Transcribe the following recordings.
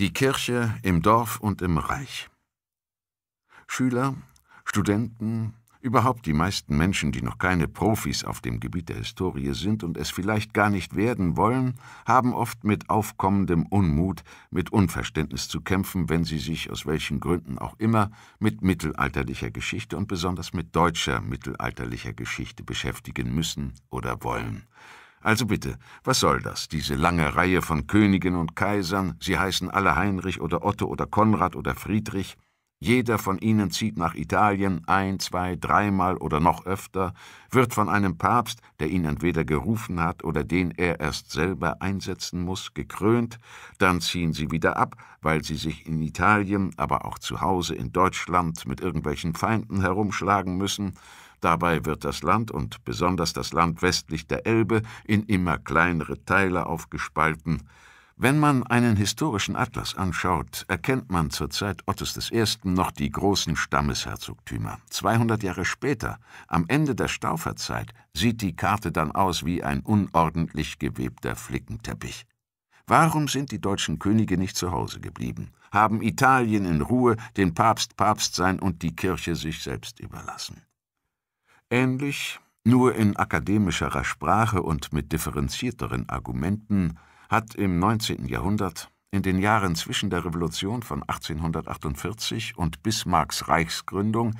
Die Kirche im Dorf und im Reich. Schüler, Studenten, überhaupt die meisten Menschen, die noch keine Profis auf dem Gebiet der Historie sind und es vielleicht gar nicht werden wollen, haben oft mit aufkommendem Unmut, mit Unverständnis zu kämpfen, wenn sie sich aus welchen Gründen auch immer mit mittelalterlicher Geschichte und besonders mit deutscher mittelalterlicher Geschichte beschäftigen müssen oder wollen. Also bitte, was soll das, diese lange Reihe von Königen und Kaisern, sie heißen alle Heinrich oder Otto oder Konrad oder Friedrich, jeder von ihnen zieht nach Italien ein, zwei, dreimal oder noch öfter, wird von einem Papst, der ihn entweder gerufen hat oder den er erst selber einsetzen muss, gekrönt, dann ziehen sie wieder ab, weil sie sich in Italien, aber auch zu Hause in Deutschland mit irgendwelchen Feinden herumschlagen müssen, Dabei wird das Land und besonders das Land westlich der Elbe in immer kleinere Teile aufgespalten. Wenn man einen historischen Atlas anschaut, erkennt man zur Zeit Ottos I. noch die großen Stammesherzogtümer. 200 Jahre später, am Ende der Stauferzeit, sieht die Karte dann aus wie ein unordentlich gewebter Flickenteppich. Warum sind die deutschen Könige nicht zu Hause geblieben, haben Italien in Ruhe, den Papst Papst sein und die Kirche sich selbst überlassen? Ähnlich, nur in akademischerer Sprache und mit differenzierteren Argumenten, hat im 19. Jahrhundert, in den Jahren zwischen der Revolution von 1848 und Bismarcks Reichsgründung,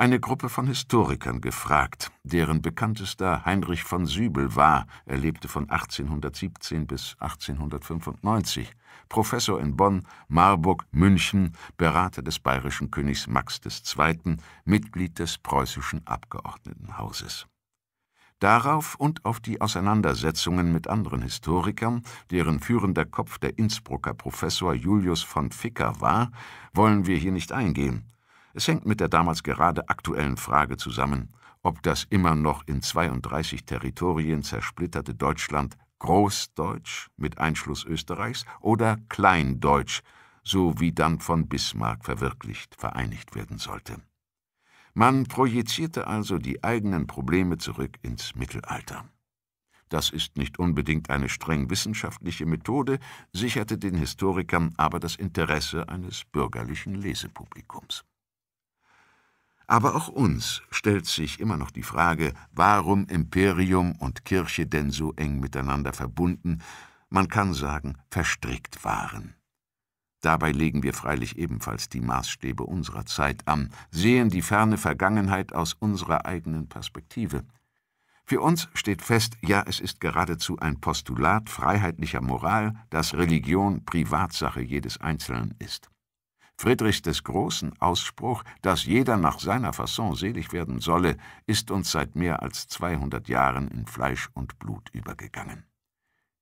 eine Gruppe von Historikern gefragt, deren bekanntester Heinrich von Sübel war, er lebte von 1817 bis 1895, Professor in Bonn, Marburg, München, Berater des bayerischen Königs Max II., Mitglied des preußischen Abgeordnetenhauses. Darauf und auf die Auseinandersetzungen mit anderen Historikern, deren führender Kopf der Innsbrucker Professor Julius von Ficker war, wollen wir hier nicht eingehen. Es hängt mit der damals gerade aktuellen Frage zusammen, ob das immer noch in 32 Territorien zersplitterte Deutschland Großdeutsch mit Einschluss Österreichs oder Kleindeutsch, so wie dann von Bismarck verwirklicht, vereinigt werden sollte. Man projizierte also die eigenen Probleme zurück ins Mittelalter. Das ist nicht unbedingt eine streng wissenschaftliche Methode, sicherte den Historikern aber das Interesse eines bürgerlichen Lesepublikums. Aber auch uns stellt sich immer noch die Frage, warum Imperium und Kirche denn so eng miteinander verbunden, man kann sagen, verstrickt waren. Dabei legen wir freilich ebenfalls die Maßstäbe unserer Zeit an, sehen die ferne Vergangenheit aus unserer eigenen Perspektive. Für uns steht fest, ja, es ist geradezu ein Postulat freiheitlicher Moral, dass Religion Privatsache jedes Einzelnen ist. Friedrich des Großen Ausspruch, dass jeder nach seiner Fasson selig werden solle, ist uns seit mehr als 200 Jahren in Fleisch und Blut übergegangen.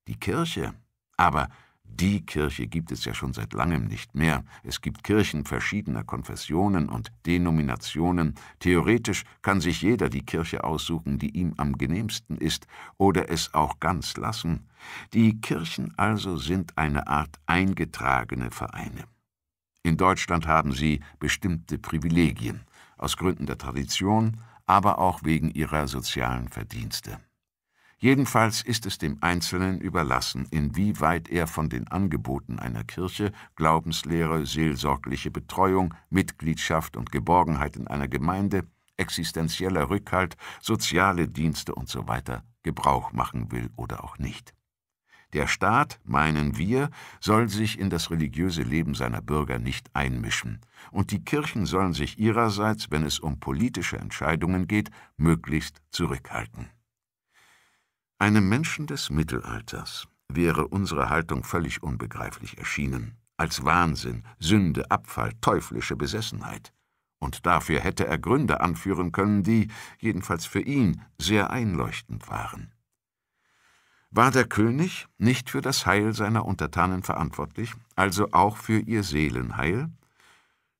Die Kirche, aber die Kirche gibt es ja schon seit langem nicht mehr. Es gibt Kirchen verschiedener Konfessionen und Denominationen. Theoretisch kann sich jeder die Kirche aussuchen, die ihm am genehmsten ist, oder es auch ganz lassen. Die Kirchen also sind eine Art eingetragene Vereine. In Deutschland haben sie bestimmte Privilegien, aus Gründen der Tradition, aber auch wegen ihrer sozialen Verdienste. Jedenfalls ist es dem Einzelnen überlassen, inwieweit er von den Angeboten einer Kirche, Glaubenslehre, seelsorgliche Betreuung, Mitgliedschaft und Geborgenheit in einer Gemeinde, existenzieller Rückhalt, soziale Dienste usw. So Gebrauch machen will oder auch nicht. Der Staat, meinen wir, soll sich in das religiöse Leben seiner Bürger nicht einmischen, und die Kirchen sollen sich ihrerseits, wenn es um politische Entscheidungen geht, möglichst zurückhalten. Einem Menschen des Mittelalters wäre unsere Haltung völlig unbegreiflich erschienen, als Wahnsinn, Sünde, Abfall, teuflische Besessenheit. Und dafür hätte er Gründe anführen können, die, jedenfalls für ihn, sehr einleuchtend waren war der König nicht für das Heil seiner Untertanen verantwortlich, also auch für ihr Seelenheil?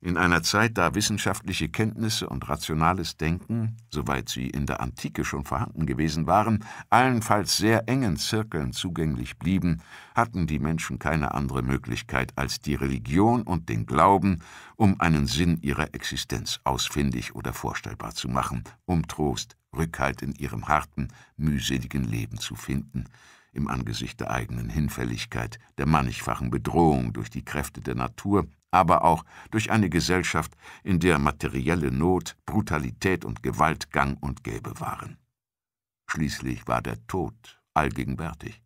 In einer Zeit, da wissenschaftliche Kenntnisse und rationales Denken, soweit sie in der Antike schon vorhanden gewesen waren, allenfalls sehr engen Zirkeln zugänglich blieben, hatten die Menschen keine andere Möglichkeit, als die Religion und den Glauben, um einen Sinn ihrer Existenz ausfindig oder vorstellbar zu machen, um Trost, Rückhalt in ihrem harten, mühseligen Leben zu finden, im Angesicht der eigenen Hinfälligkeit, der mannigfachen Bedrohung durch die Kräfte der Natur aber auch durch eine Gesellschaft, in der materielle Not, Brutalität und Gewalt gang und gäbe waren. Schließlich war der Tod allgegenwärtig.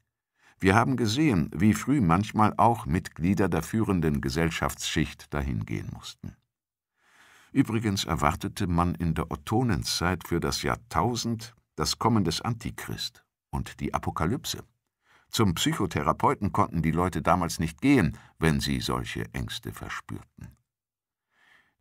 Wir haben gesehen, wie früh manchmal auch Mitglieder der führenden Gesellschaftsschicht dahingehen mussten. Übrigens erwartete man in der Ottonenzeit für das Jahrtausend das Kommen des Antichrist und die Apokalypse. Zum Psychotherapeuten konnten die Leute damals nicht gehen, wenn sie solche Ängste verspürten.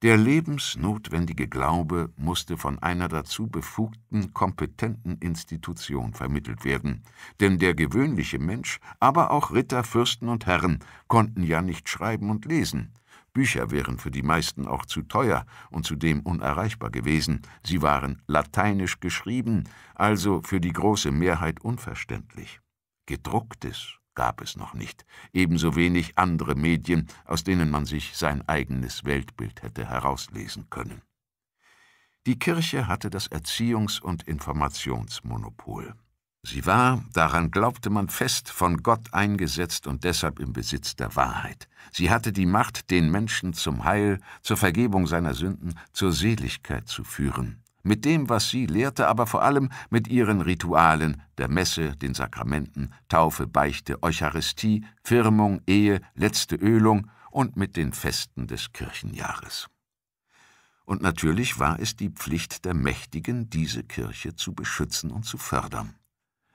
Der lebensnotwendige Glaube musste von einer dazu befugten, kompetenten Institution vermittelt werden, denn der gewöhnliche Mensch, aber auch Ritter, Fürsten und Herren konnten ja nicht schreiben und lesen. Bücher wären für die meisten auch zu teuer und zudem unerreichbar gewesen, sie waren lateinisch geschrieben, also für die große Mehrheit unverständlich. Gedrucktes gab es noch nicht, ebenso wenig andere Medien, aus denen man sich sein eigenes Weltbild hätte herauslesen können. Die Kirche hatte das Erziehungs- und Informationsmonopol. Sie war, daran glaubte man fest, von Gott eingesetzt und deshalb im Besitz der Wahrheit. Sie hatte die Macht, den Menschen zum Heil, zur Vergebung seiner Sünden, zur Seligkeit zu führen mit dem, was sie lehrte, aber vor allem mit ihren Ritualen, der Messe, den Sakramenten, Taufe, Beichte, Eucharistie, Firmung, Ehe, letzte Ölung und mit den Festen des Kirchenjahres. Und natürlich war es die Pflicht der Mächtigen, diese Kirche zu beschützen und zu fördern.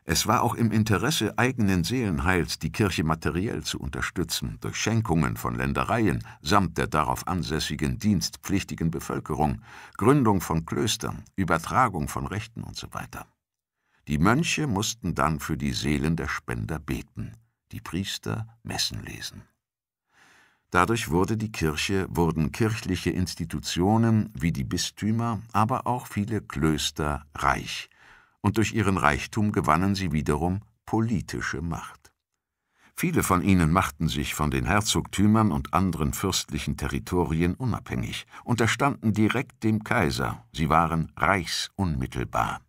Es war auch im Interesse eigenen Seelenheils, die Kirche materiell zu unterstützen, durch Schenkungen von Ländereien samt der darauf ansässigen dienstpflichtigen Bevölkerung, Gründung von Klöstern, Übertragung von Rechten usw. So die Mönche mussten dann für die Seelen der Spender beten, die Priester Messen lesen. Dadurch wurde die Kirche, wurden kirchliche Institutionen wie die Bistümer, aber auch viele Klöster reich – und durch ihren Reichtum gewannen sie wiederum politische Macht. Viele von ihnen machten sich von den Herzogtümern und anderen fürstlichen Territorien unabhängig, unterstanden direkt dem Kaiser, sie waren reichsunmittelbar.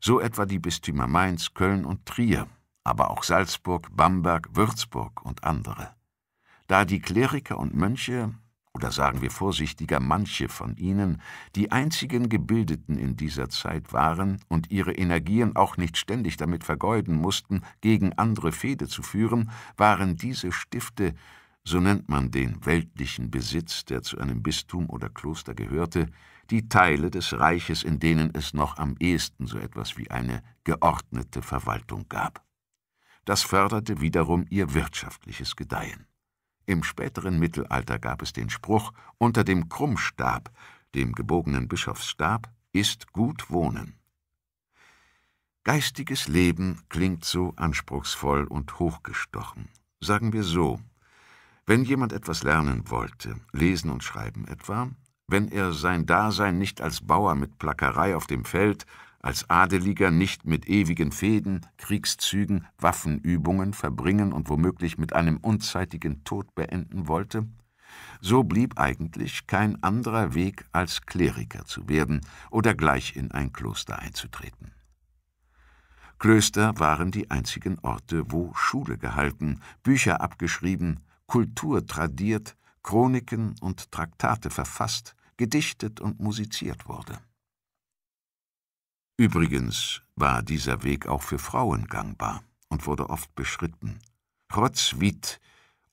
So etwa die Bistümer Mainz, Köln und Trier, aber auch Salzburg, Bamberg, Würzburg und andere. Da die Kleriker und Mönche oder sagen wir vorsichtiger manche von ihnen, die einzigen Gebildeten in dieser Zeit waren und ihre Energien auch nicht ständig damit vergeuden mussten, gegen andere Fehde zu führen, waren diese Stifte, so nennt man den weltlichen Besitz, der zu einem Bistum oder Kloster gehörte, die Teile des Reiches, in denen es noch am ehesten so etwas wie eine geordnete Verwaltung gab. Das förderte wiederum ihr wirtschaftliches Gedeihen. Im späteren Mittelalter gab es den Spruch, unter dem Krummstab, dem gebogenen Bischofsstab, ist gut wohnen. Geistiges Leben klingt so anspruchsvoll und hochgestochen. Sagen wir so, wenn jemand etwas lernen wollte, lesen und schreiben etwa, wenn er sein Dasein nicht als Bauer mit Plackerei auf dem Feld, als Adeliger nicht mit ewigen Fehden, Kriegszügen, Waffenübungen verbringen und womöglich mit einem unzeitigen Tod beenden wollte? So blieb eigentlich kein anderer Weg, als Kleriker zu werden oder gleich in ein Kloster einzutreten. Klöster waren die einzigen Orte, wo Schule gehalten, Bücher abgeschrieben, Kultur tradiert, Chroniken und Traktate verfasst, gedichtet und musiziert wurde. Übrigens war dieser Weg auch für Frauen gangbar und wurde oft beschritten. Rotzwit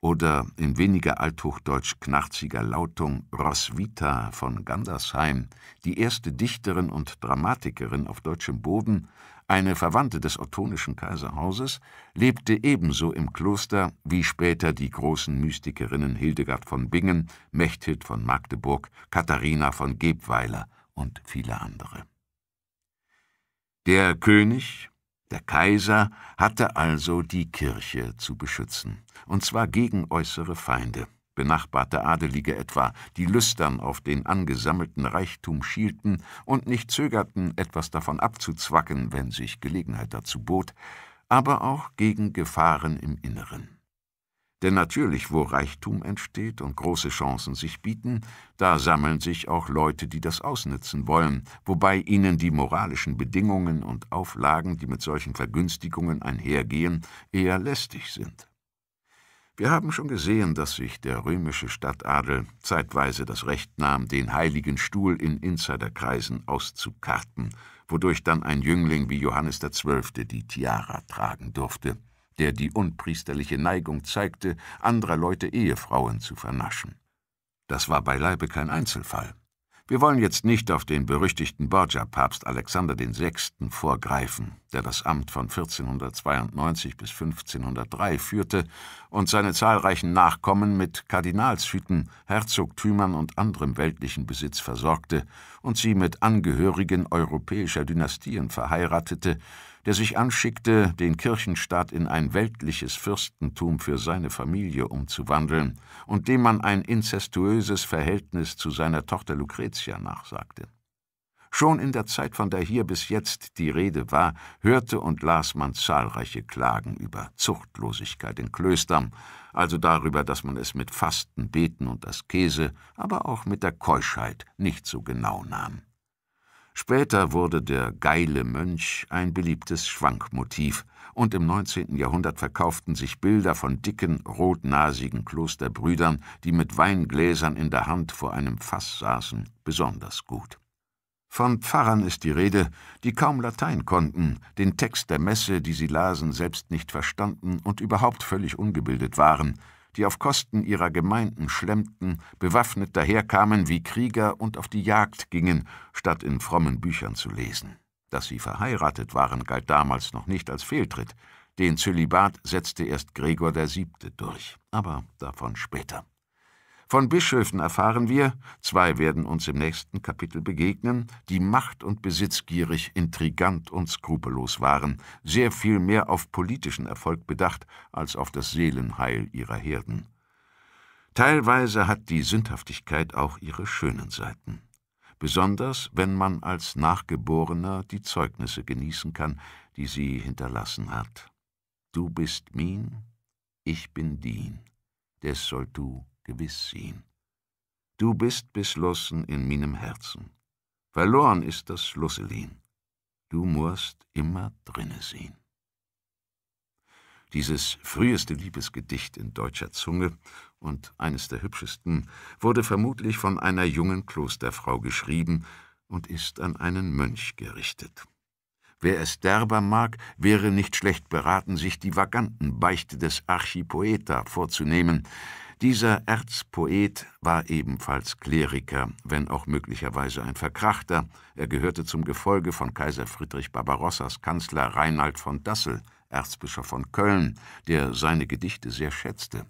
oder in weniger althochdeutsch knarziger Lautung Roswitha von Gandersheim, die erste Dichterin und Dramatikerin auf deutschem Boden, eine Verwandte des ottonischen Kaiserhauses, lebte ebenso im Kloster wie später die großen Mystikerinnen Hildegard von Bingen, Mechthild von Magdeburg, Katharina von Gebweiler und viele andere. Der König, der Kaiser hatte also die Kirche zu beschützen, und zwar gegen äußere Feinde, benachbarte Adelige etwa, die lüstern auf den angesammelten Reichtum schielten und nicht zögerten, etwas davon abzuzwacken, wenn sich Gelegenheit dazu bot, aber auch gegen Gefahren im Inneren. Denn natürlich, wo Reichtum entsteht und große Chancen sich bieten, da sammeln sich auch Leute, die das ausnützen wollen, wobei ihnen die moralischen Bedingungen und Auflagen, die mit solchen Vergünstigungen einhergehen, eher lästig sind. Wir haben schon gesehen, dass sich der römische Stadtadel zeitweise das Recht nahm, den heiligen Stuhl in Insiderkreisen auszukarten, wodurch dann ein Jüngling wie Johannes XII. die Tiara tragen durfte der die unpriesterliche Neigung zeigte, anderer Leute Ehefrauen zu vernaschen. Das war beileibe kein Einzelfall. Wir wollen jetzt nicht auf den berüchtigten Borgia-Papst Alexander VI. vorgreifen, der das Amt von 1492 bis 1503 führte und seine zahlreichen Nachkommen mit Kardinalshüten, Herzogtümern und anderem weltlichen Besitz versorgte und sie mit Angehörigen europäischer Dynastien verheiratete der sich anschickte, den Kirchenstaat in ein weltliches Fürstentum für seine Familie umzuwandeln und dem man ein inzestuöses Verhältnis zu seiner Tochter Lucretia nachsagte. Schon in der Zeit, von der hier bis jetzt die Rede war, hörte und las man zahlreiche Klagen über Zuchtlosigkeit in Klöstern, also darüber, dass man es mit Fasten, Beten und Askese, aber auch mit der Keuschheit nicht so genau nahm. Später wurde der geile Mönch ein beliebtes Schwankmotiv, und im 19. Jahrhundert verkauften sich Bilder von dicken, rotnasigen Klosterbrüdern, die mit Weingläsern in der Hand vor einem Fass saßen, besonders gut. Von Pfarrern ist die Rede, die kaum Latein konnten, den Text der Messe, die sie lasen, selbst nicht verstanden und überhaupt völlig ungebildet waren, die auf Kosten ihrer Gemeinden schlemmten, bewaffnet daherkamen wie Krieger und auf die Jagd gingen, statt in frommen Büchern zu lesen. Dass sie verheiratet waren, galt damals noch nicht als Fehltritt. Den Zölibat setzte erst Gregor VII. durch, aber davon später. Von Bischöfen erfahren wir, zwei werden uns im nächsten Kapitel begegnen, die macht- und besitzgierig, intrigant und skrupellos waren, sehr viel mehr auf politischen Erfolg bedacht als auf das Seelenheil ihrer Herden. Teilweise hat die Sündhaftigkeit auch ihre schönen Seiten. Besonders, wenn man als Nachgeborener die Zeugnisse genießen kann, die sie hinterlassen hat. Du bist mein, ich bin dien, des soll du gewiss sehen. Du bist beschlossen in meinem Herzen. Verloren ist das Schlüsselin. Du musst immer drinne sehen. Dieses früheste Liebesgedicht in deutscher Zunge und eines der hübschesten wurde vermutlich von einer jungen Klosterfrau geschrieben und ist an einen Mönch gerichtet. Wer es derber mag, wäre nicht schlecht beraten, sich die vaganten Beichte des Archipoeta vorzunehmen. Dieser Erzpoet war ebenfalls Kleriker, wenn auch möglicherweise ein Verkrachter. Er gehörte zum Gefolge von Kaiser Friedrich Barbarossas Kanzler Reinhard von Dassel, Erzbischof von Köln, der seine Gedichte sehr schätzte.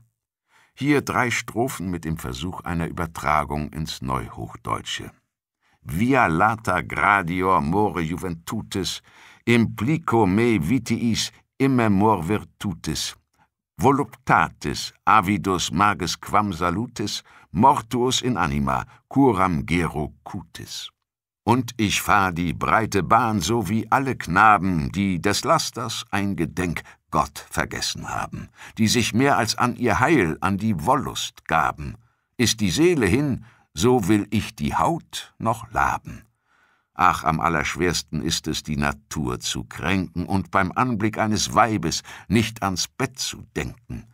Hier drei Strophen mit dem Versuch einer Übertragung ins Neuhochdeutsche via lata gradior more juventutis, implico me vitiis immemor virtutis, voluptatis avidus magis quam salutis, mortuus in anima, curam gero cutis. Und ich fahr die breite Bahn, so wie alle Knaben, die des Lasters ein Gedenk Gott vergessen haben, die sich mehr als an ihr Heil, an die Wollust gaben. Ist die Seele hin, so will ich die Haut noch laben. Ach, am allerschwersten ist es, die Natur zu kränken und beim Anblick eines Weibes nicht ans Bett zu denken,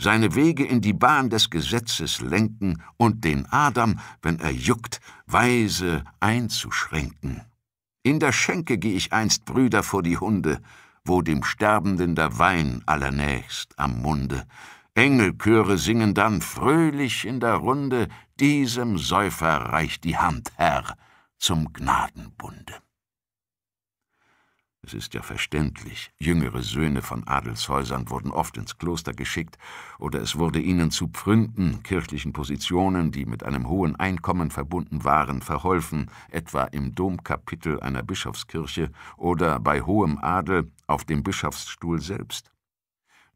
seine Wege in die Bahn des Gesetzes lenken und den Adam, wenn er juckt, weise einzuschränken. In der Schenke geh ich einst, Brüder, vor die Hunde, wo dem Sterbenden der Wein allernächst am Munde. Engelchöre singen dann fröhlich in der Runde diesem Säufer reicht die Hand, Herr, zum Gnadenbunde. Es ist ja verständlich, jüngere Söhne von Adelshäusern wurden oft ins Kloster geschickt, oder es wurde ihnen zu Pfründen, kirchlichen Positionen, die mit einem hohen Einkommen verbunden waren, verholfen, etwa im Domkapitel einer Bischofskirche oder bei hohem Adel auf dem Bischofsstuhl selbst.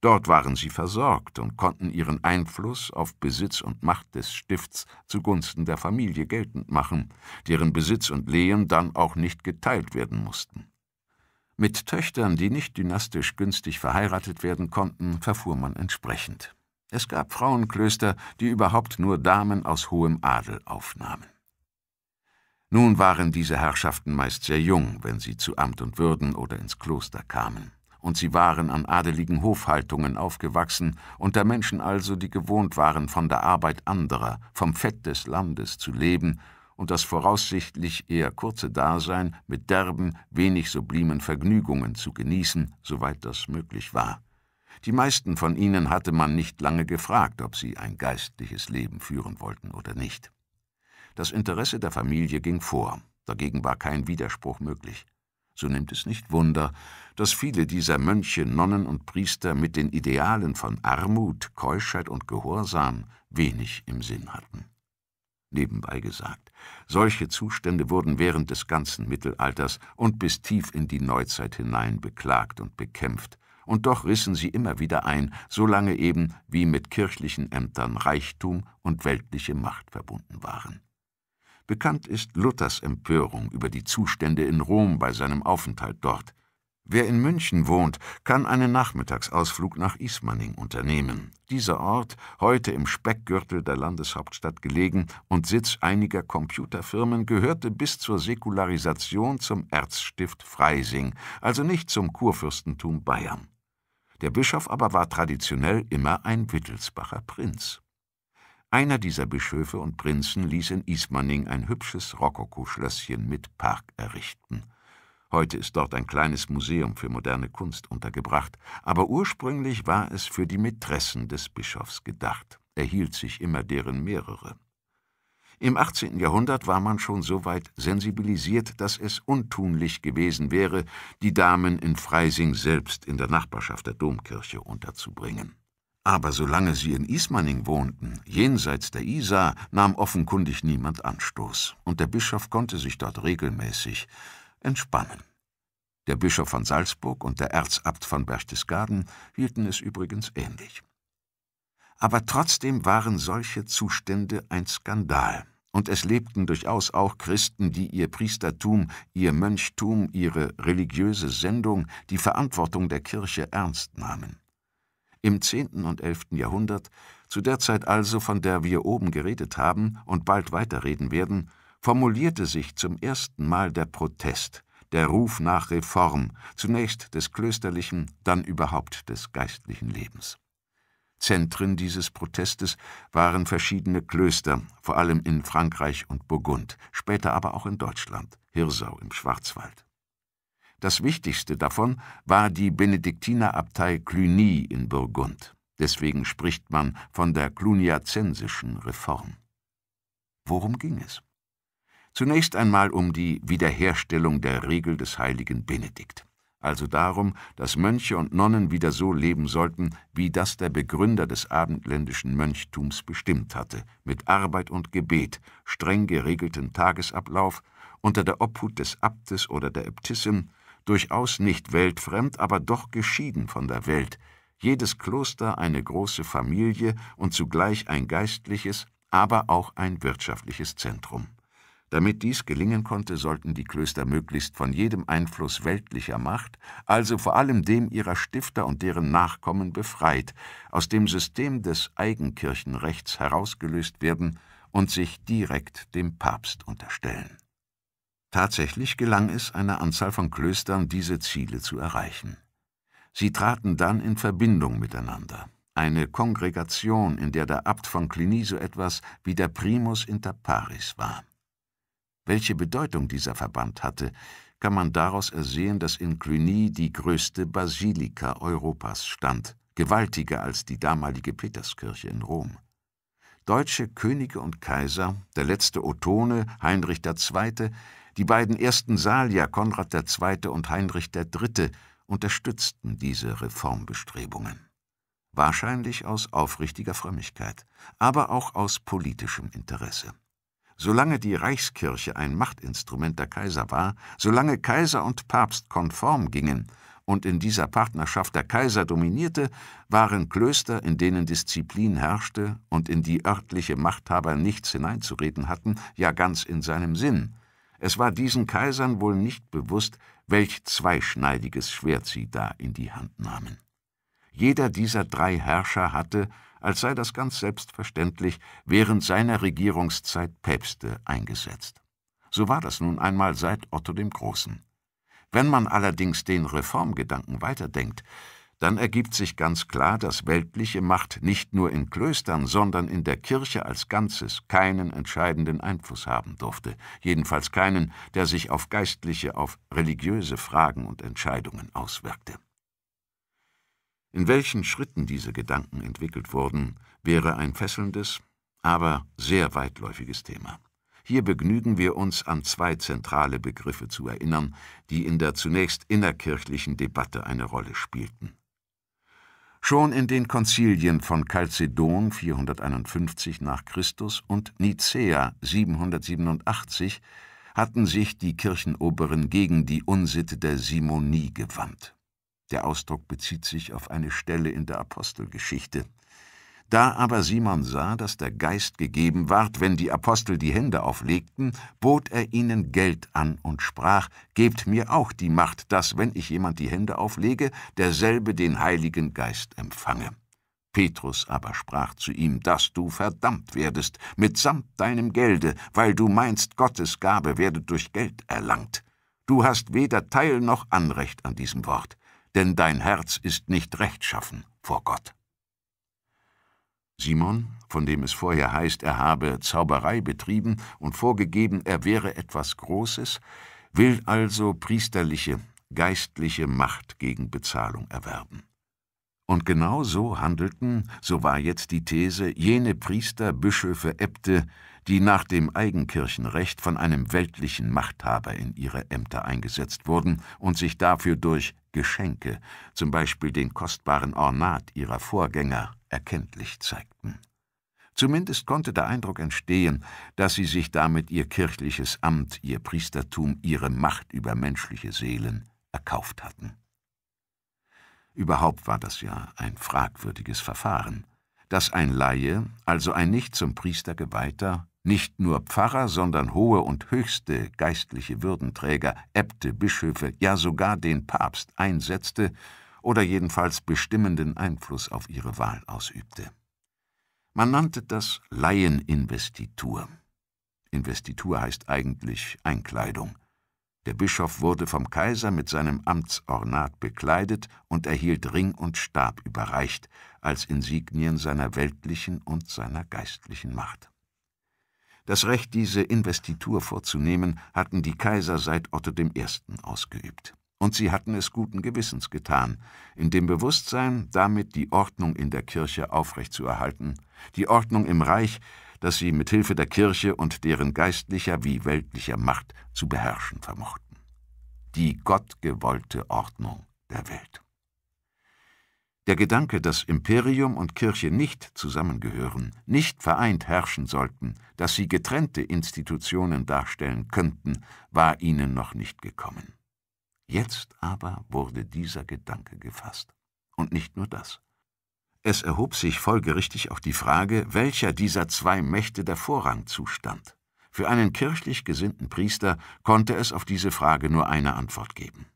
Dort waren sie versorgt und konnten ihren Einfluss auf Besitz und Macht des Stifts zugunsten der Familie geltend machen, deren Besitz und Lehen dann auch nicht geteilt werden mussten. Mit Töchtern, die nicht dynastisch günstig verheiratet werden konnten, verfuhr man entsprechend. Es gab Frauenklöster, die überhaupt nur Damen aus hohem Adel aufnahmen. Nun waren diese Herrschaften meist sehr jung, wenn sie zu Amt und Würden oder ins Kloster kamen und sie waren an adeligen Hofhaltungen aufgewachsen, unter Menschen also, die gewohnt waren, von der Arbeit anderer, vom Fett des Landes zu leben und das voraussichtlich eher kurze Dasein mit derben, wenig sublimen Vergnügungen zu genießen, soweit das möglich war. Die meisten von ihnen hatte man nicht lange gefragt, ob sie ein geistliches Leben führen wollten oder nicht. Das Interesse der Familie ging vor, dagegen war kein Widerspruch möglich so nimmt es nicht Wunder, dass viele dieser Mönche, Nonnen und Priester mit den Idealen von Armut, Keuschheit und Gehorsam wenig im Sinn hatten. Nebenbei gesagt, solche Zustände wurden während des ganzen Mittelalters und bis tief in die Neuzeit hinein beklagt und bekämpft, und doch rissen sie immer wieder ein, solange eben wie mit kirchlichen Ämtern Reichtum und weltliche Macht verbunden waren. Bekannt ist Luthers Empörung über die Zustände in Rom bei seinem Aufenthalt dort. Wer in München wohnt, kann einen Nachmittagsausflug nach Ismaning unternehmen. Dieser Ort, heute im Speckgürtel der Landeshauptstadt gelegen und Sitz einiger Computerfirmen, gehörte bis zur Säkularisation zum Erzstift Freising, also nicht zum Kurfürstentum Bayern. Der Bischof aber war traditionell immer ein Wittelsbacher Prinz. Einer dieser Bischöfe und Prinzen ließ in Ismaning ein hübsches Rokokoschlösschen mit Park errichten. Heute ist dort ein kleines Museum für moderne Kunst untergebracht, aber ursprünglich war es für die Mätressen des Bischofs gedacht. erhielt sich immer deren mehrere. Im 18. Jahrhundert war man schon so weit sensibilisiert, dass es untunlich gewesen wäre, die Damen in Freising selbst in der Nachbarschaft der Domkirche unterzubringen. Aber solange sie in Ismaning wohnten, jenseits der Isar, nahm offenkundig niemand Anstoß, und der Bischof konnte sich dort regelmäßig entspannen. Der Bischof von Salzburg und der Erzabt von Berchtesgaden hielten es übrigens ähnlich. Aber trotzdem waren solche Zustände ein Skandal, und es lebten durchaus auch Christen, die ihr Priestertum, ihr Mönchtum, ihre religiöse Sendung, die Verantwortung der Kirche ernst nahmen im 10. und 11. Jahrhundert, zu der Zeit also, von der wir oben geredet haben und bald weiterreden werden, formulierte sich zum ersten Mal der Protest, der Ruf nach Reform, zunächst des klösterlichen, dann überhaupt des geistlichen Lebens. Zentren dieses Protestes waren verschiedene Klöster, vor allem in Frankreich und Burgund, später aber auch in Deutschland, Hirsau im Schwarzwald. Das wichtigste davon war die Benediktinerabtei Cluny in Burgund. Deswegen spricht man von der cluniazensischen Reform. Worum ging es? Zunächst einmal um die Wiederherstellung der Regel des heiligen Benedikt, also darum, dass Mönche und Nonnen wieder so leben sollten, wie das der Begründer des abendländischen Mönchtums bestimmt hatte, mit Arbeit und Gebet, streng geregelten Tagesablauf, unter der Obhut des Abtes oder der Äbtissin, durchaus nicht weltfremd, aber doch geschieden von der Welt, jedes Kloster eine große Familie und zugleich ein geistliches, aber auch ein wirtschaftliches Zentrum. Damit dies gelingen konnte, sollten die Klöster möglichst von jedem Einfluss weltlicher Macht, also vor allem dem ihrer Stifter und deren Nachkommen befreit, aus dem System des Eigenkirchenrechts herausgelöst werden und sich direkt dem Papst unterstellen. Tatsächlich gelang es einer Anzahl von Klöstern, diese Ziele zu erreichen. Sie traten dann in Verbindung miteinander. Eine Kongregation, in der der Abt von Cluny so etwas wie der Primus inter pares war. Welche Bedeutung dieser Verband hatte, kann man daraus ersehen, dass in Cluny die größte Basilika Europas stand, gewaltiger als die damalige Peterskirche in Rom. Deutsche Könige und Kaiser, der letzte Ottone, Heinrich II., die beiden ersten Salier, Konrad II. und Heinrich III., unterstützten diese Reformbestrebungen. Wahrscheinlich aus aufrichtiger Frömmigkeit, aber auch aus politischem Interesse. Solange die Reichskirche ein Machtinstrument der Kaiser war, solange Kaiser und Papst konform gingen und in dieser Partnerschaft der Kaiser dominierte, waren Klöster, in denen Disziplin herrschte und in die örtliche Machthaber nichts hineinzureden hatten, ja ganz in seinem Sinn. Es war diesen Kaisern wohl nicht bewusst, welch zweischneidiges Schwert sie da in die Hand nahmen. Jeder dieser drei Herrscher hatte, als sei das ganz selbstverständlich, während seiner Regierungszeit Päpste eingesetzt. So war das nun einmal seit Otto dem Großen. Wenn man allerdings den Reformgedanken weiterdenkt, dann ergibt sich ganz klar, dass weltliche Macht nicht nur in Klöstern, sondern in der Kirche als Ganzes keinen entscheidenden Einfluss haben durfte, jedenfalls keinen, der sich auf geistliche, auf religiöse Fragen und Entscheidungen auswirkte. In welchen Schritten diese Gedanken entwickelt wurden, wäre ein fesselndes, aber sehr weitläufiges Thema. Hier begnügen wir uns an zwei zentrale Begriffe zu erinnern, die in der zunächst innerkirchlichen Debatte eine Rolle spielten Schon in den Konzilien von Chalcedon 451 nach Christus und Nicäa 787 hatten sich die Kirchenoberen gegen die Unsitte der Simonie gewandt. Der Ausdruck bezieht sich auf eine Stelle in der Apostelgeschichte. Da aber Simon sah, dass der Geist gegeben ward, wenn die Apostel die Hände auflegten, bot er ihnen Geld an und sprach, Gebt mir auch die Macht, dass, wenn ich jemand die Hände auflege, derselbe den Heiligen Geist empfange. Petrus aber sprach zu ihm, dass du verdammt werdest, mitsamt deinem Gelde, weil du meinst, Gottes Gabe werde durch Geld erlangt. Du hast weder Teil noch Anrecht an diesem Wort, denn dein Herz ist nicht rechtschaffen vor Gott. Simon, von dem es vorher heißt, er habe Zauberei betrieben und vorgegeben, er wäre etwas Großes, will also priesterliche, geistliche Macht gegen Bezahlung erwerben. Und genau so handelten, so war jetzt die These, jene Priester, Bischöfe, Äbte, die nach dem Eigenkirchenrecht von einem weltlichen Machthaber in ihre Ämter eingesetzt wurden und sich dafür durch Geschenke, zum Beispiel den kostbaren Ornat ihrer Vorgänger, erkenntlich zeigten. Zumindest konnte der Eindruck entstehen, dass sie sich damit ihr kirchliches Amt, ihr Priestertum, ihre Macht über menschliche Seelen erkauft hatten. Überhaupt war das ja ein fragwürdiges Verfahren, dass ein Laie, also ein nicht zum Priester geweihter, nicht nur Pfarrer, sondern hohe und höchste geistliche Würdenträger, Äbte, Bischöfe, ja sogar den Papst einsetzte oder jedenfalls bestimmenden Einfluss auf ihre Wahl ausübte. Man nannte das Laieninvestitur. Investitur heißt eigentlich Einkleidung. Der Bischof wurde vom Kaiser mit seinem Amtsornat bekleidet und erhielt Ring und Stab überreicht als Insignien seiner weltlichen und seiner geistlichen Macht. Das Recht, diese Investitur vorzunehmen, hatten die Kaiser seit Otto I. ausgeübt. Und sie hatten es guten Gewissens getan, in dem Bewusstsein, damit die Ordnung in der Kirche aufrechtzuerhalten, die Ordnung im Reich, das sie mit Hilfe der Kirche und deren geistlicher wie weltlicher Macht zu beherrschen vermochten. Die gottgewollte Ordnung der Welt. Der Gedanke, dass Imperium und Kirche nicht zusammengehören, nicht vereint herrschen sollten, dass sie getrennte Institutionen darstellen könnten, war ihnen noch nicht gekommen. Jetzt aber wurde dieser Gedanke gefasst. Und nicht nur das. Es erhob sich folgerichtig auch die Frage, welcher dieser zwei Mächte der Vorrang zustand. Für einen kirchlich gesinnten Priester konnte es auf diese Frage nur eine Antwort geben.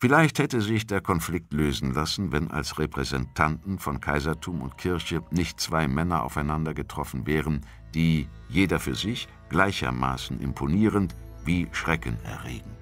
Vielleicht hätte sich der Konflikt lösen lassen, wenn als Repräsentanten von Kaisertum und Kirche nicht zwei Männer aufeinander getroffen wären, die, jeder für sich, gleichermaßen imponierend wie schreckenerregend